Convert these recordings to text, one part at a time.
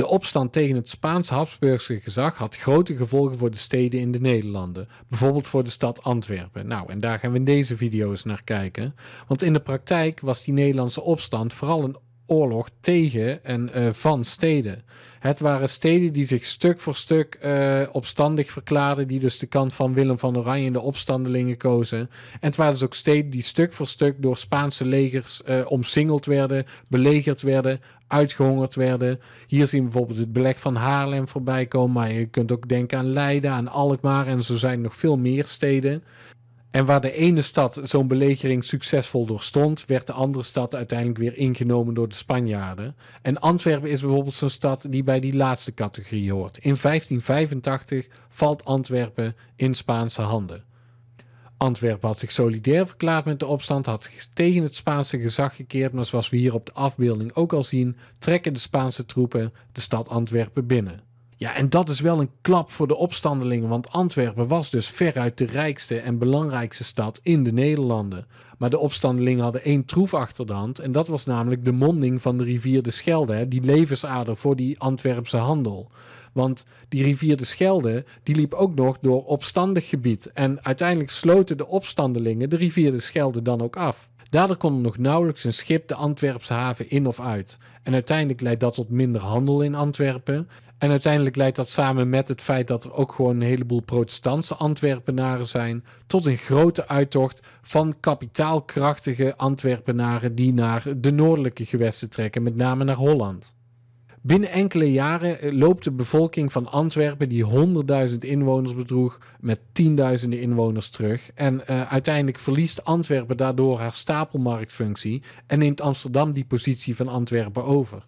De opstand tegen het Spaans-Habsburgse gezag had grote gevolgen voor de steden in de Nederlanden, bijvoorbeeld voor de stad Antwerpen. Nou, en daar gaan we in deze video's naar kijken. Want in de praktijk was die Nederlandse opstand vooral een oorlog tegen en eh, van steden. Het waren steden die zich stuk voor stuk eh, opstandig verklaarden, die dus de kant van Willem van Oranje en de opstandelingen kozen. En het waren dus ook steden die stuk voor stuk door Spaanse legers uh, omsingeld werden, belegerd werden, uitgehongerd werden. Hier zien we bijvoorbeeld het beleg van Haarlem voorbij komen, maar je kunt ook denken aan Leiden, aan Alkmaar en zo zijn er nog veel meer steden. En waar de ene stad zo'n belegering succesvol doorstond, werd de andere stad uiteindelijk weer ingenomen door de Spanjaarden. En Antwerpen is bijvoorbeeld zo'n stad die bij die laatste categorie hoort. In 1585 valt Antwerpen in Spaanse handen. Antwerpen had zich solidair verklaard met de opstand, had zich tegen het Spaanse gezag gekeerd, maar zoals we hier op de afbeelding ook al zien, trekken de Spaanse troepen de stad Antwerpen binnen. Ja, en dat is wel een klap voor de opstandelingen, want Antwerpen was dus veruit de rijkste en belangrijkste stad in de Nederlanden. Maar de opstandelingen hadden één troef achter de hand en dat was namelijk de monding van de rivier de Schelde, die levensader voor die Antwerpse handel. Want die rivier de Schelde, die liep ook nog door opstandig gebied. En uiteindelijk sloten de opstandelingen de rivier de Schelde dan ook af. Daardoor kon er nog nauwelijks een schip de Antwerpse haven in of uit. En uiteindelijk leid dat tot minder handel in Antwerpen. En uiteindelijk leidt dat samen met het feit dat er ook gewoon een heleboel protestantse Antwerpenaren zijn, tot een grote uittocht van kapitaalkrachtige Antwerpenaren die naar de noordelijke gewesten trekken, met name naar Holland. Binnen enkele jaren eh, loopt de bevolking van Antwerpen, die 100.000 inwoners bedroeg, met tienduizenden inwoners terug. En eh, uiteindelijk verliest Antwerpen daardoor haar stapelmarktfunctie en neemt Amsterdam die positie van Antwerpen over.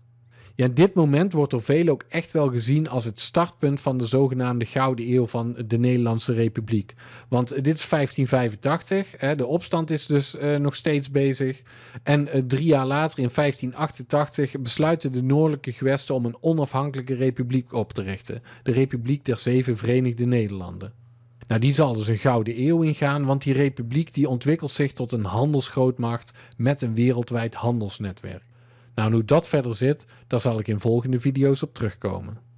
Ja, dit moment wordt door velen ook echt wel gezien als het startpunt van de zogenaamde Gouden Eeuw van de Nederlandse Republiek. Want dit is 1585, hè, de opstand is dus eh, nog steeds bezig. En eh, drie jaar later, in 1588, besluiten de noordelijke gewesten om een onafhankelijke republiek op te richten. De Republiek der Zeven Verenigde Nederlanden. Nou, die zal dus een gouden eeuw ingaan, want die republiek die ontwikkelt zich tot een handelsgrootmacht met een wereldwijd handelsnetwerk. Nou, en hoe dat verder zit, daar zal ik in volgende video's op terugkomen.